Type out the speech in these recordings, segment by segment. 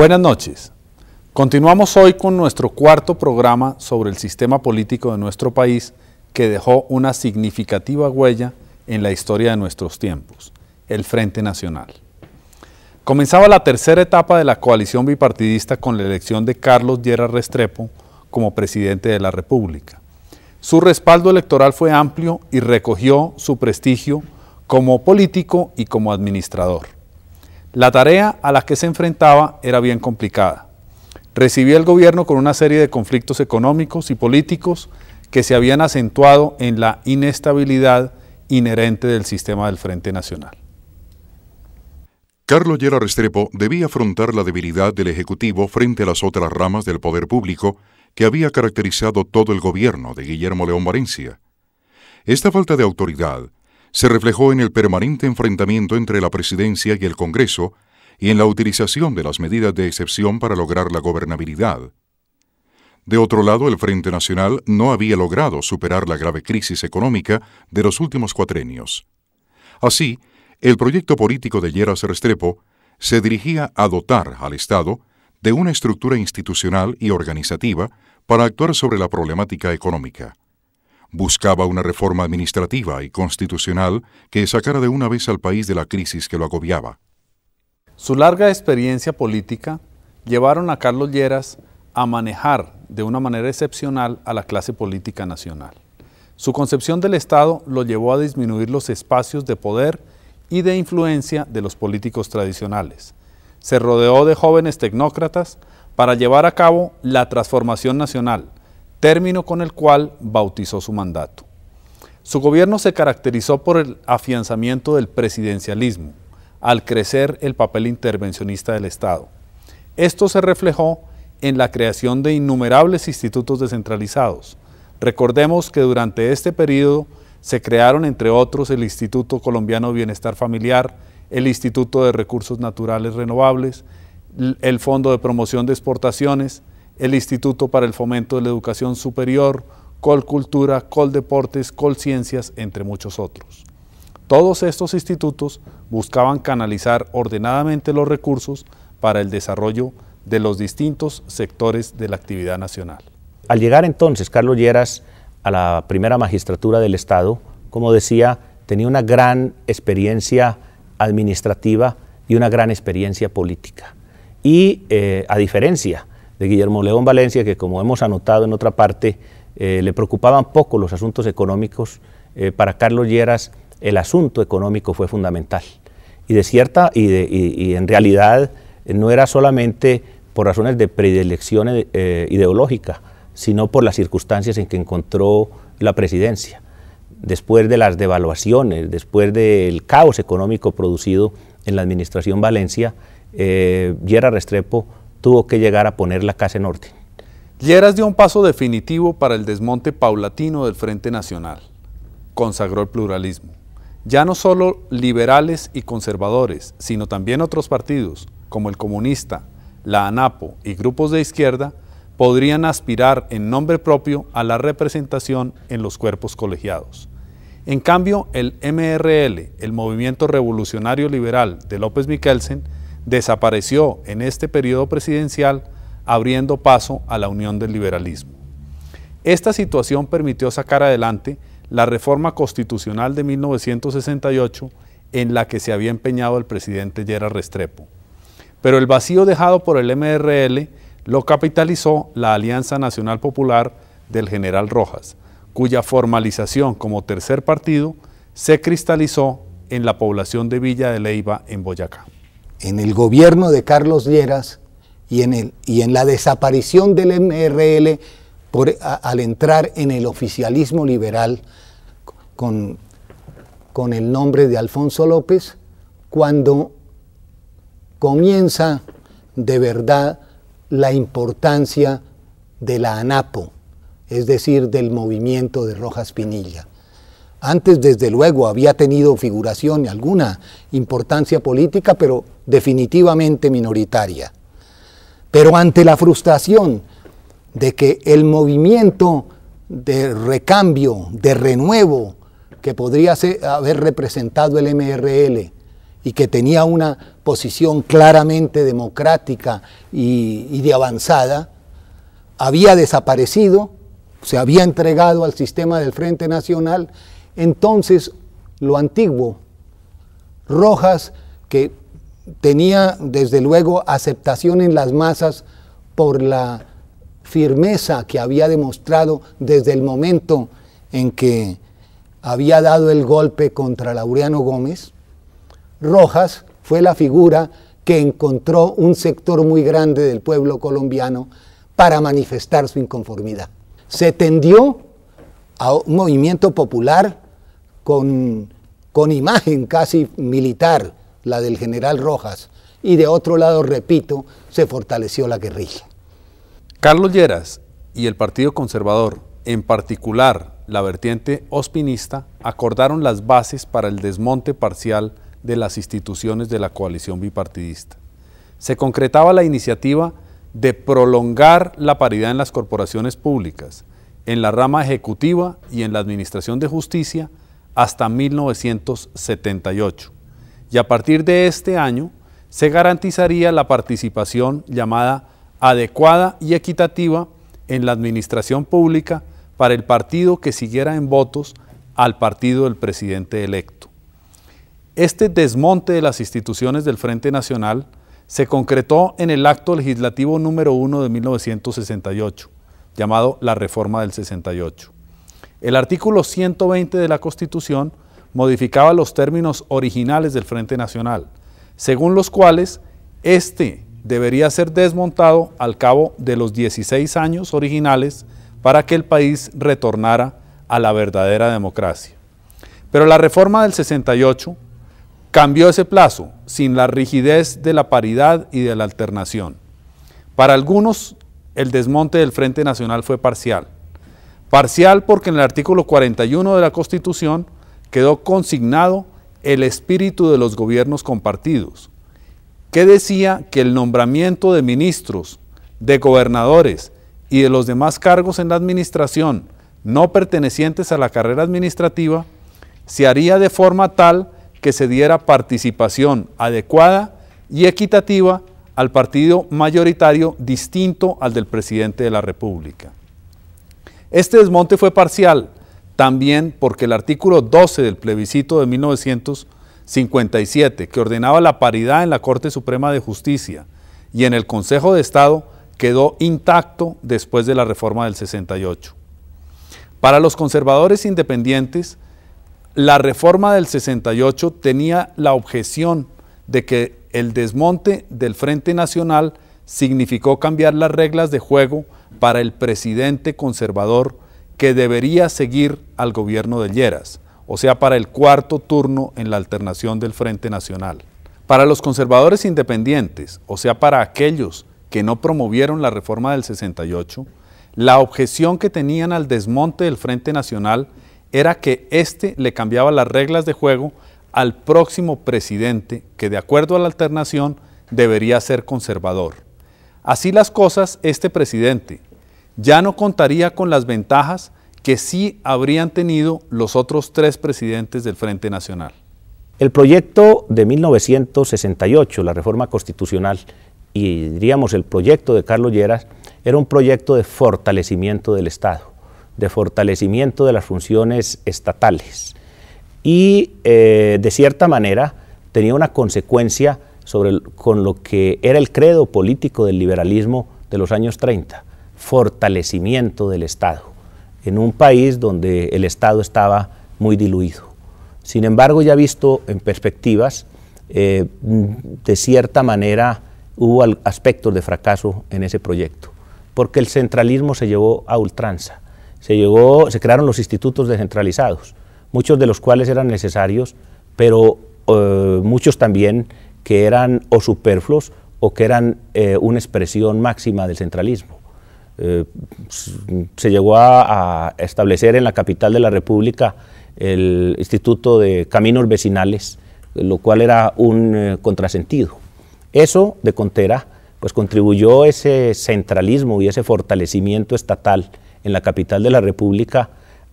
Buenas noches. Continuamos hoy con nuestro cuarto programa sobre el sistema político de nuestro país que dejó una significativa huella en la historia de nuestros tiempos, el Frente Nacional. Comenzaba la tercera etapa de la coalición bipartidista con la elección de Carlos Herrera Restrepo como presidente de la República. Su respaldo electoral fue amplio y recogió su prestigio como político y como administrador. La tarea a la que se enfrentaba era bien complicada. Recibía el gobierno con una serie de conflictos económicos y políticos que se habían acentuado en la inestabilidad inherente del sistema del Frente Nacional. Carlos Yela Restrepo debía afrontar la debilidad del Ejecutivo frente a las otras ramas del poder público que había caracterizado todo el gobierno de Guillermo León Valencia. Esta falta de autoridad se reflejó en el permanente enfrentamiento entre la presidencia y el Congreso y en la utilización de las medidas de excepción para lograr la gobernabilidad. De otro lado, el Frente Nacional no había logrado superar la grave crisis económica de los últimos cuatrenios. Así, el proyecto político de Lleras Restrepo se dirigía a dotar al Estado de una estructura institucional y organizativa para actuar sobre la problemática económica buscaba una reforma administrativa y constitucional que sacara de una vez al país de la crisis que lo agobiaba. Su larga experiencia política llevaron a Carlos Lleras a manejar de una manera excepcional a la clase política nacional. Su concepción del Estado lo llevó a disminuir los espacios de poder y de influencia de los políticos tradicionales. Se rodeó de jóvenes tecnócratas para llevar a cabo la transformación nacional, término con el cual bautizó su mandato. Su gobierno se caracterizó por el afianzamiento del presidencialismo, al crecer el papel intervencionista del Estado. Esto se reflejó en la creación de innumerables institutos descentralizados. Recordemos que durante este periodo se crearon, entre otros, el Instituto Colombiano de Bienestar Familiar, el Instituto de Recursos Naturales Renovables, el Fondo de Promoción de Exportaciones, el Instituto para el Fomento de la Educación Superior, Col Col Cultura, Deportes, Col Ciencias, entre muchos otros. Todos estos institutos buscaban canalizar ordenadamente los recursos para el desarrollo de los distintos sectores de la actividad nacional. Al llegar entonces Carlos Lleras a la primera magistratura del Estado, como decía, tenía una gran experiencia administrativa y una gran experiencia política. Y eh, a diferencia de Guillermo León Valencia, que como hemos anotado en otra parte, eh, le preocupaban poco los asuntos económicos. Eh, para Carlos Lleras el asunto económico fue fundamental. Y, de cierta, y, en realidad eh, no era solamente por razones de predilección ideológica, sino por las circunstancias en que encontró la presidencia. Después de las devaluaciones, después del caos económico producido en la administración Valencia, eh, Restrepo tuvo que llegar a poner la Casa en orden. Lleras dio un paso definitivo para el desmonte paulatino del Frente Nacional. Consagró el pluralismo. Ya no solo liberales y conservadores, sino también otros partidos, como el Comunista, la ANAPO y grupos de izquierda, podrían aspirar en nombre propio a la representación en los cuerpos colegiados. En cambio, el MRL, el Movimiento Revolucionario Liberal de López Michelsen, desapareció en este periodo presidencial, abriendo paso a la unión del liberalismo. Esta situación permitió sacar adelante la reforma constitucional de 1968 en la que se había empeñado el presidente Gerard Restrepo. Pero el vacío dejado por el MRL lo capitalizó la Alianza Nacional Popular del general Rojas, cuya formalización como tercer partido se cristalizó en la población de Villa de Leiva en Boyacá en el gobierno de Carlos Lleras y en, el, y en la desaparición del MRL por, al entrar en el oficialismo liberal con, con el nombre de Alfonso López, cuando comienza de verdad la importancia de la ANAPO, es decir, del movimiento de Rojas Pinilla. Antes, desde luego, había tenido figuración y alguna importancia política, pero definitivamente minoritaria. Pero ante la frustración de que el movimiento de recambio, de renuevo, que podría haber representado el MRL y que tenía una posición claramente democrática y de avanzada, había desaparecido, se había entregado al sistema del Frente Nacional entonces, lo antiguo, Rojas, que tenía desde luego aceptación en las masas por la firmeza que había demostrado desde el momento en que había dado el golpe contra Laureano Gómez, Rojas fue la figura que encontró un sector muy grande del pueblo colombiano para manifestar su inconformidad. Se tendió a un movimiento popular con, con imagen casi militar, la del general Rojas, y de otro lado, repito, se fortaleció la guerrilla. Carlos Lleras y el Partido Conservador, en particular la vertiente ospinista, acordaron las bases para el desmonte parcial de las instituciones de la coalición bipartidista. Se concretaba la iniciativa de prolongar la paridad en las corporaciones públicas, en la rama ejecutiva y en la Administración de Justicia hasta 1978. Y a partir de este año se garantizaría la participación llamada adecuada y equitativa en la administración pública para el partido que siguiera en votos al partido del presidente electo. Este desmonte de las instituciones del Frente Nacional se concretó en el acto legislativo número 1 de 1968 llamado la Reforma del 68. El artículo 120 de la Constitución modificaba los términos originales del Frente Nacional, según los cuales este debería ser desmontado al cabo de los 16 años originales para que el país retornara a la verdadera democracia. Pero la reforma del 68 cambió ese plazo sin la rigidez de la paridad y de la alternación. Para algunos el desmonte del Frente Nacional fue parcial. Parcial porque en el artículo 41 de la Constitución quedó consignado el espíritu de los gobiernos compartidos, que decía que el nombramiento de ministros, de gobernadores y de los demás cargos en la administración no pertenecientes a la carrera administrativa se haría de forma tal que se diera participación adecuada y equitativa al partido mayoritario distinto al del presidente de la República. Este desmonte fue parcial, también porque el artículo 12 del plebiscito de 1957, que ordenaba la paridad en la Corte Suprema de Justicia y en el Consejo de Estado, quedó intacto después de la reforma del 68. Para los conservadores independientes, la reforma del 68 tenía la objeción de que el desmonte del Frente Nacional significó cambiar las reglas de juego para el presidente conservador que debería seguir al gobierno de Lleras, o sea, para el cuarto turno en la alternación del Frente Nacional. Para los conservadores independientes, o sea, para aquellos que no promovieron la reforma del 68, la objeción que tenían al desmonte del Frente Nacional era que éste le cambiaba las reglas de juego al próximo presidente que de acuerdo a la alternación debería ser conservador. Así las cosas, este presidente ya no contaría con las ventajas que sí habrían tenido los otros tres presidentes del Frente Nacional. El proyecto de 1968, la reforma constitucional, y diríamos el proyecto de Carlos Lleras, era un proyecto de fortalecimiento del Estado, de fortalecimiento de las funciones estatales, y eh, de cierta manera tenía una consecuencia con lo que era el credo político del liberalismo de los años 30, fortalecimiento del Estado, en un país donde el Estado estaba muy diluido. Sin embargo, ya visto en perspectivas, eh, de cierta manera hubo aspectos de fracaso en ese proyecto, porque el centralismo se llevó a ultranza, se crearon los institutos descentralizados, muchos de los cuales eran necesarios, pero eh, muchos también que eran o superfluos o que eran eh, una expresión máxima del centralismo. Eh, se llegó a, establecer en la capital de la República el Instituto de Caminos Vecinales, lo cual era un contrasentido. Eso de Contera pues contribuyó ese centralismo y ese fortalecimiento estatal en la capital de la República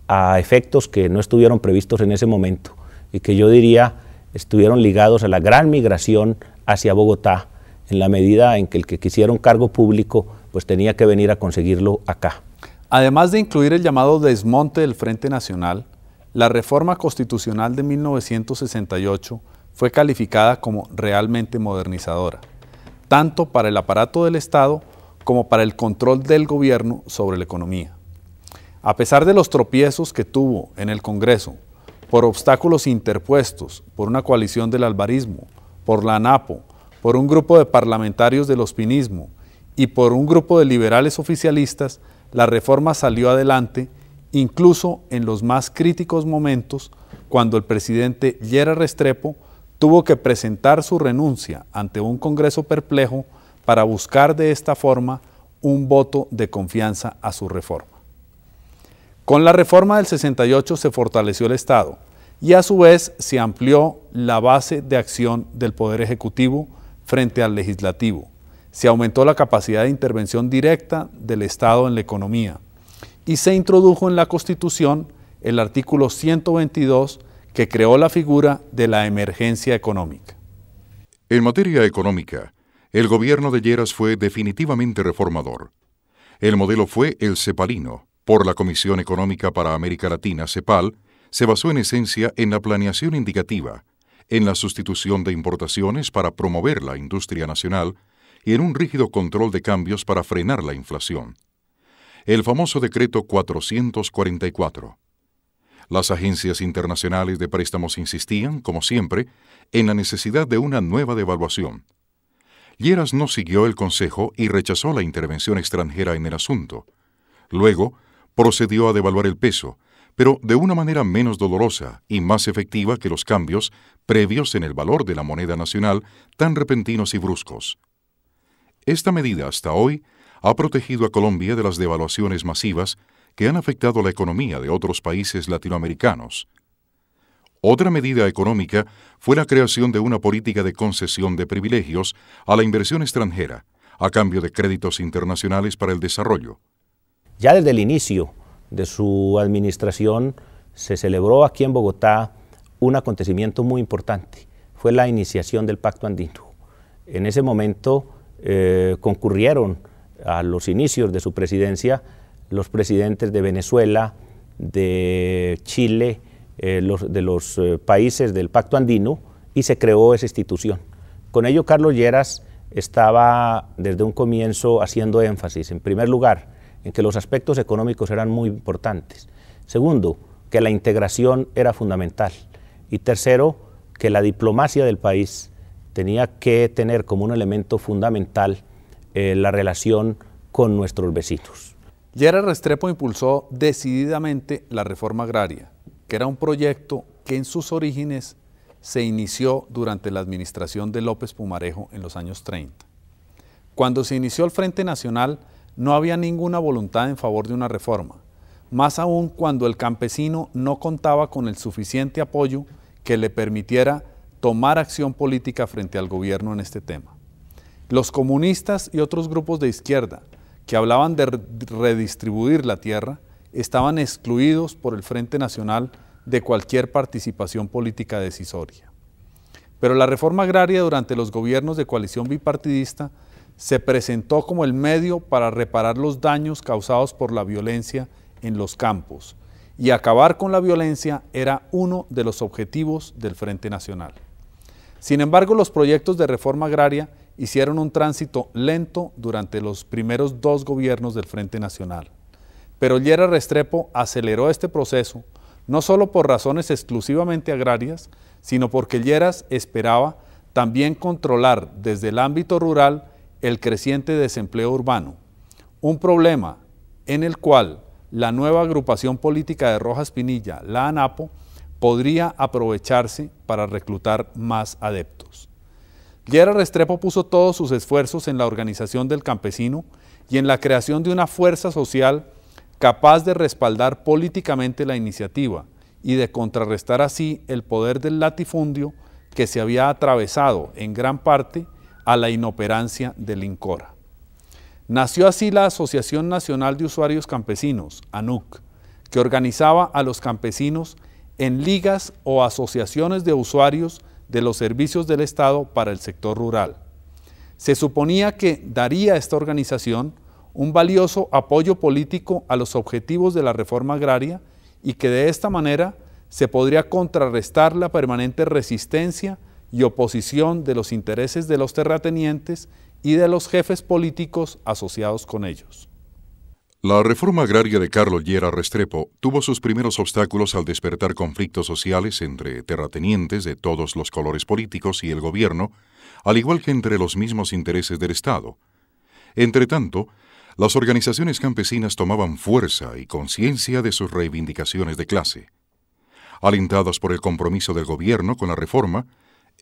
a efectos que no estuvieron previstos en ese momento y que yo diría estuvieron ligados a la gran migración hacia Bogotá en la medida en que el que quisiera un cargo público pues tenía que venir a conseguirlo acá. Además de incluir el llamado desmonte del Frente Nacional, la reforma constitucional de 1968 fue calificada como realmente modernizadora, tanto para el aparato del Estado como para el control del gobierno sobre la economía. A pesar de los tropiezos que tuvo en el Congreso, por obstáculos interpuestos, por una coalición del albarismo, por la ANAPO, por un grupo de parlamentarios del ospinismo y por un grupo de liberales oficialistas, la reforma salió adelante incluso en los más críticos momentos cuando el presidente Yera Restrepo tuvo que presentar su renuncia ante un Congreso perplejo para buscar de esta forma un voto de confianza a su reforma. Con la reforma del 68 se fortaleció el Estado y a su vez se amplió la base de acción del Poder Ejecutivo frente al Legislativo. Se aumentó la capacidad de intervención directa del Estado en la economía y se introdujo en la Constitución el artículo 122 que creó la figura de la emergencia económica. En materia económica, el gobierno de Lleras fue definitivamente reformador. El modelo fue el cepalino, por la Comisión Económica para América Latina, CEPAL, se basó en esencia en la planeación indicativa, en la sustitución de importaciones para promover la industria nacional y en un rígido control de cambios para frenar la inflación. El famoso decreto 444. Las agencias internacionales de préstamos insistían, como siempre, en la necesidad de una nueva devaluación. Lleras no siguió el consejo y rechazó la intervención extranjera en el asunto. Luego, procedió a devaluar el peso, pero de una manera menos dolorosa y más efectiva que los cambios previos en el valor de la moneda nacional tan repentinos y bruscos. Esta medida hasta hoy ha protegido a Colombia de las devaluaciones masivas que han afectado la economía de otros países latinoamericanos. Otra medida económica fue la creación de una política de concesión de privilegios a la inversión extranjera, a cambio de créditos internacionales para el desarrollo. Ya desde el inicio de su administración se celebró aquí en Bogotá un acontecimiento muy importante, fue la iniciación del Pacto Andino. En ese momento eh, concurrieron a los inicios de su presidencia los presidentes de Venezuela, de Chile, eh, de los eh, países del Pacto Andino y se creó esa institución. Con ello, Carlos Lleras estaba desde un comienzo haciendo énfasis, en primer lugar, en que los aspectos económicos eran muy importantes. Segundo, que la integración era fundamental. Y tercero, que la diplomacia del país tenía que tener como un elemento fundamental eh, la relación con nuestros vecinos. Yera Restrepo impulsó decididamente la reforma agraria, que era un proyecto que en sus orígenes se inició durante la administración de López Pumarejo en los años 30. Cuando se inició el Frente Nacional, no había ninguna voluntad en favor de una reforma, más aún cuando el campesino no contaba con el suficiente apoyo que le permitiera tomar acción política frente al gobierno en este tema. Los comunistas y otros grupos de izquierda que hablaban de redistribuir la tierra estaban excluidos por el Frente Nacional de cualquier participación política decisoria. Pero la reforma agraria durante los gobiernos de coalición bipartidista se presentó como el medio para reparar los daños causados por la violencia en los campos y acabar con la violencia era uno de los objetivos del Frente Nacional. Sin embargo, los proyectos de reforma agraria hicieron un tránsito lento durante los primeros dos gobiernos del Frente Nacional. Pero Lleras Restrepo aceleró este proceso, no solo por razones exclusivamente agrarias, sino porque Lleras esperaba también controlar desde el ámbito rural el creciente desempleo urbano, un problema en el cual la nueva agrupación política de Rojas Pinilla, la ANAPO, podría aprovecharse para reclutar más adeptos. Yera Restrepo puso todos sus esfuerzos en la organización del campesino y en la creación de una fuerza social capaz de respaldar políticamente la iniciativa y de contrarrestar así el poder del latifundio que se había atravesado en gran parte a la inoperancia del INCORA. Nació así la Asociación Nacional de Usuarios Campesinos, ANUC, que organizaba a los campesinos en ligas o asociaciones de usuarios de los servicios del Estado para el sector rural. Se suponía que daría a esta organización un valioso apoyo político a los objetivos de la reforma agraria y que de esta manera se podría contrarrestar la permanente resistencia y oposición de los intereses de los terratenientes y de los jefes políticos asociados con ellos. La reforma agraria de Carlos Llera Restrepo tuvo sus primeros obstáculos al despertar conflictos sociales entre terratenientes de todos los colores políticos y el gobierno, al igual que entre los mismos intereses del Estado. Entretanto, las organizaciones campesinas tomaban fuerza y conciencia de sus reivindicaciones de clase. Alentados por el compromiso del gobierno con la reforma,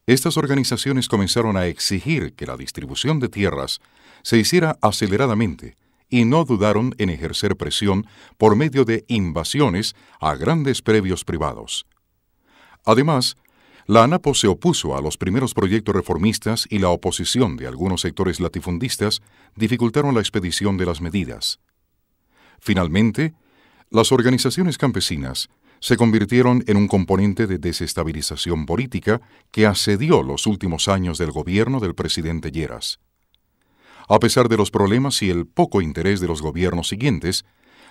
estas organizaciones comenzaron a exigir que la distribución de tierras se hiciera aceleradamente y no dudaron en ejercer presión por medio de invasiones a grandes previos privados. Además, la ANAPO se opuso a los primeros proyectos reformistas y la oposición de algunos sectores latifundistas dificultaron la expedición de las medidas. Finalmente, las organizaciones campesinas se convirtieron en un componente de desestabilización política que asedió los últimos años del gobierno del presidente Lleras. A pesar de los problemas y el poco interés de los gobiernos siguientes,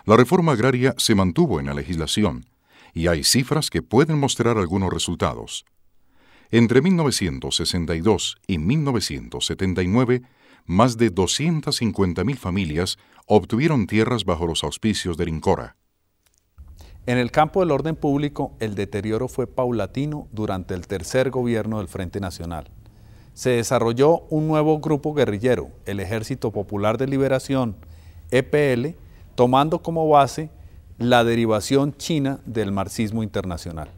la reforma agraria se mantuvo en la legislación, y hay cifras que pueden mostrar algunos resultados. Entre 1962 y 1979, más de 250.000 familias obtuvieron tierras bajo los auspicios de Rincora. En el campo del orden público, el deterioro fue paulatino durante el tercer gobierno del Frente Nacional. Se desarrolló un nuevo grupo guerrillero, el Ejército Popular de Liberación, EPL, tomando como base la derivación china del marxismo internacional.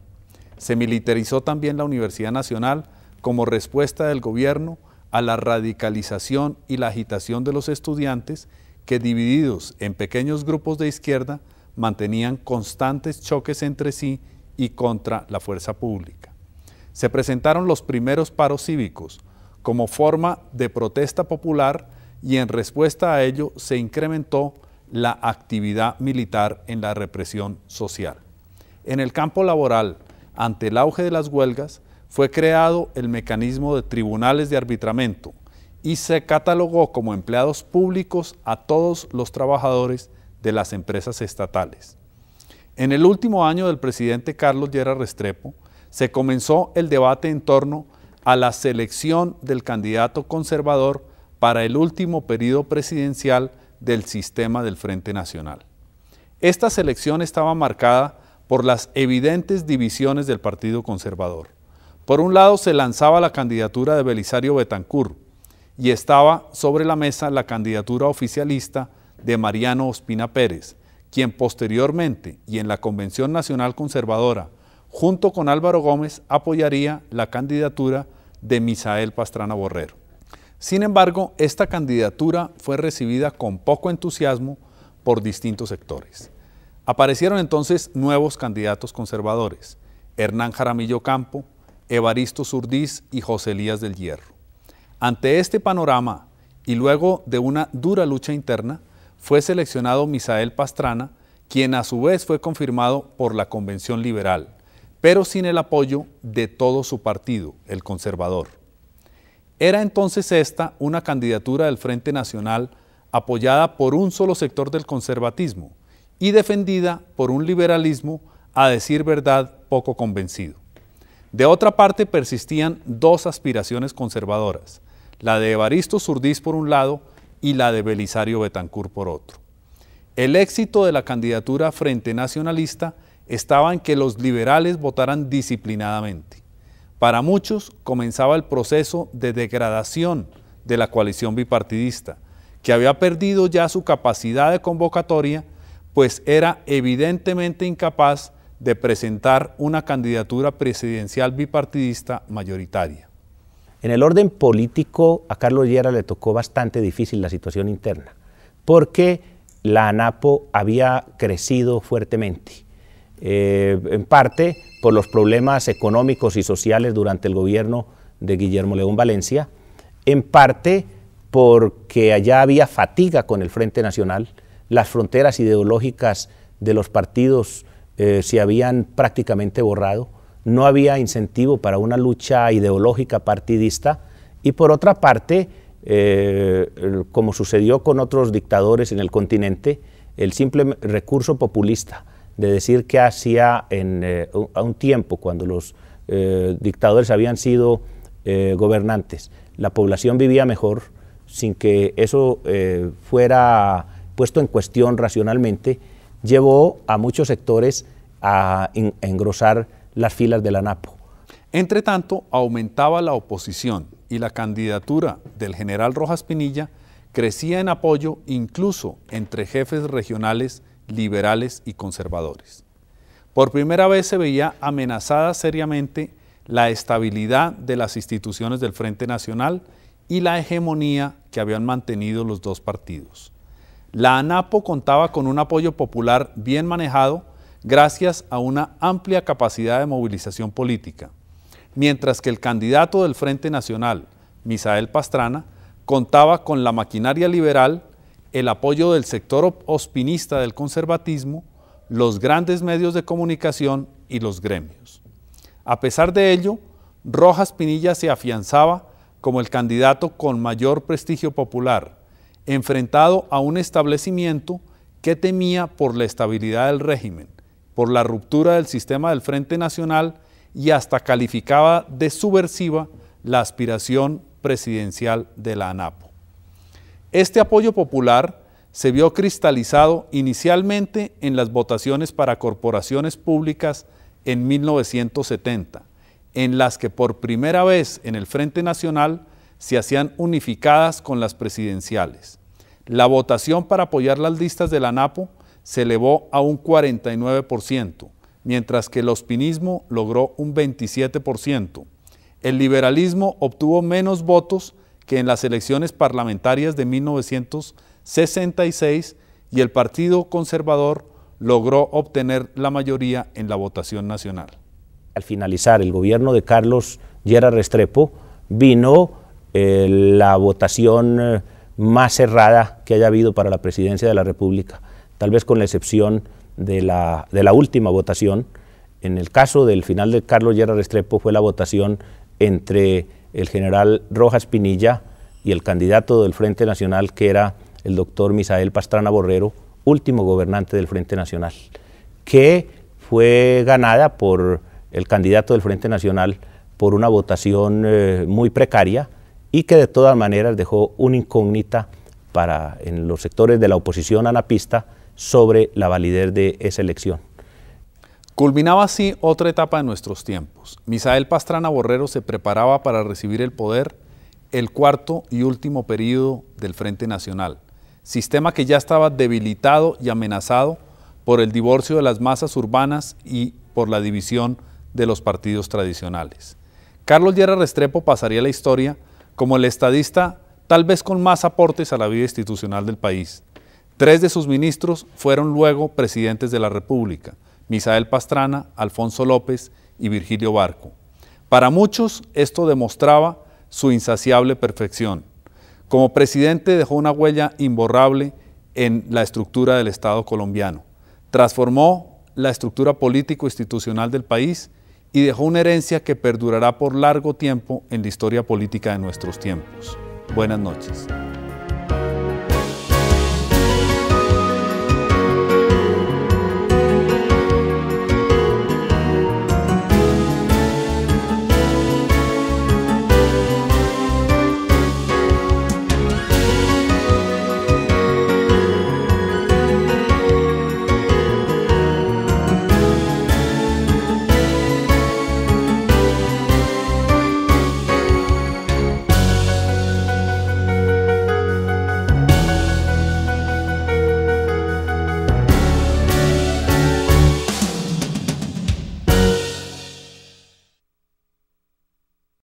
Se militarizó también la Universidad Nacional como respuesta del gobierno a la radicalización y la agitación de los estudiantes que divididos en pequeños grupos de izquierda mantenían constantes choques entre sí y contra la fuerza pública. Se presentaron los primeros paros cívicos como forma de protesta popular y en respuesta a ello se incrementó la actividad militar en la represión social. En el campo laboral, ante el auge de las huelgas, fue creado el mecanismo de tribunales de arbitramento y se catalogó como empleados públicos a todos los trabajadores de las empresas estatales. En el último año del presidente Carlos Llera Restrepo, se comenzó el debate en torno a la selección del candidato conservador para el último periodo presidencial del sistema del Frente Nacional. Esta selección estaba marcada por las evidentes divisiones del Partido Conservador. Por un lado se lanzaba la candidatura de Belisario Betancourt y estaba sobre la mesa la candidatura oficialista de Mariano Ospina Pérez, quien posteriormente y en la Convención Nacional Conservadora, junto con Álvaro Gómez, apoyaría la candidatura de Misael Pastrana Borrero. Sin embargo, esta candidatura fue recibida con poco entusiasmo por distintos sectores. Aparecieron entonces nuevos candidatos conservadores, Hernán Jaramillo Campo, Evaristo Zurdiz y José Elías del Hierro. Ante este panorama, y luego de una dura lucha interna, fue seleccionado Misael Pastrana, quien a su vez fue confirmado por la Convención Liberal, pero sin el apoyo de todo su partido, el conservador. Era entonces esta una candidatura del Frente Nacional apoyada por un solo sector del conservatismo y defendida por un liberalismo, a decir verdad, poco convencido. De otra parte persistían dos aspiraciones conservadoras, la de Evaristo Surdís por un lado y la de Belisario Betancourt por otro. El éxito de la candidatura Frente Nacionalista estaba en que los liberales votaran disciplinadamente. Para muchos comenzaba el proceso de degradación de la coalición bipartidista, que había perdido ya su capacidad de convocatoria, pues era evidentemente incapaz de presentar una candidatura presidencial bipartidista mayoritaria. En el orden político, a Carlos Llera le tocó bastante difícil la situación interna, porque la ANAPO había crecido fuertemente, eh, en parte por los problemas económicos y sociales durante el gobierno de Guillermo León Valencia, en parte porque allá había fatiga con el Frente Nacional, las fronteras ideológicas de los partidos eh, se habían prácticamente borrado, no había incentivo para una lucha ideológica partidista y por otra parte, eh, como sucedió con otros dictadores en el continente, el simple recurso populista de decir que hacía en, eh, un tiempo cuando los eh, dictadores habían sido gobernantes, la población vivía mejor sin que eso fuera puesto en cuestión racionalmente, llevó a muchos sectores a engrosar las filas de la ANAPO. Entre tanto, aumentaba la oposición y la candidatura del general Rojas Pinilla crecía en apoyo incluso entre jefes regionales liberales y conservadores. Por primera vez se veía amenazada seriamente la estabilidad de las instituciones del Frente Nacional y la hegemonía que habían mantenido los dos partidos. La ANAPO contaba con un apoyo popular bien manejado gracias a una amplia capacidad de movilización política, mientras que el candidato del Frente Nacional, Misael Pastrana, contaba con la maquinaria liberal, el apoyo del sector ospinista del conservatismo, los grandes medios de comunicación y los gremios. A pesar de ello, Rojas Pinilla se afianzaba como el candidato con mayor prestigio popular, enfrentado a un establecimiento que temía por la estabilidad del régimen, por la ruptura del sistema del Frente Nacional y hasta calificaba de subversiva la aspiración presidencial de la ANAPO. Este apoyo popular se vio cristalizado inicialmente en las votaciones para corporaciones públicas en 1970, en las que por primera vez en el Frente Nacional se hacían unificadas con las presidenciales. La votación para apoyar las listas de la ANAPO se elevó a un 49%, mientras que el ospinismo logró un 27%. El liberalismo obtuvo menos votos que en las elecciones parlamentarias de 1966 y el Partido Conservador logró obtener la mayoría en la votación nacional. Al finalizar el gobierno de Carlos Guerra Restrepo, vino eh, la votación eh, más cerrada que haya habido para la presidencia de la República tal vez con la excepción de la, última votación. En el caso del final de Carlos Gerard Restrepo fue la votación entre el general Rojas Pinilla y el candidato del Frente Nacional, que era el doctor Misael Pastrana Borrero, último gobernante del Frente Nacional, que fue ganada por el candidato del Frente Nacional por una votación eh, muy precaria y que de todas maneras dejó una incógnita para en los sectores de la oposición anapista sobre la validez de esa elección. Culminaba así otra etapa de nuestros tiempos. Misael Pastrana Borrero se preparaba para recibir el poder el cuarto y último período del Frente Nacional, sistema que ya estaba debilitado y amenazado por el divorcio de las masas urbanas y por la división de los partidos tradicionales. Carlos Llera Restrepo pasaría la historia como el estadista tal vez con más aportes a la vida institucional del país, Tres de sus ministros fueron luego presidentes de la República, Misael Pastrana, Alfonso López y Virgilio Barco. Para muchos esto demostraba su insaciable perfección. Como presidente dejó una huella imborrable en la estructura del Estado colombiano. Transformó la estructura político-institucional del país y dejó una herencia que perdurará por largo tiempo en la historia política de nuestros tiempos. Buenas noches.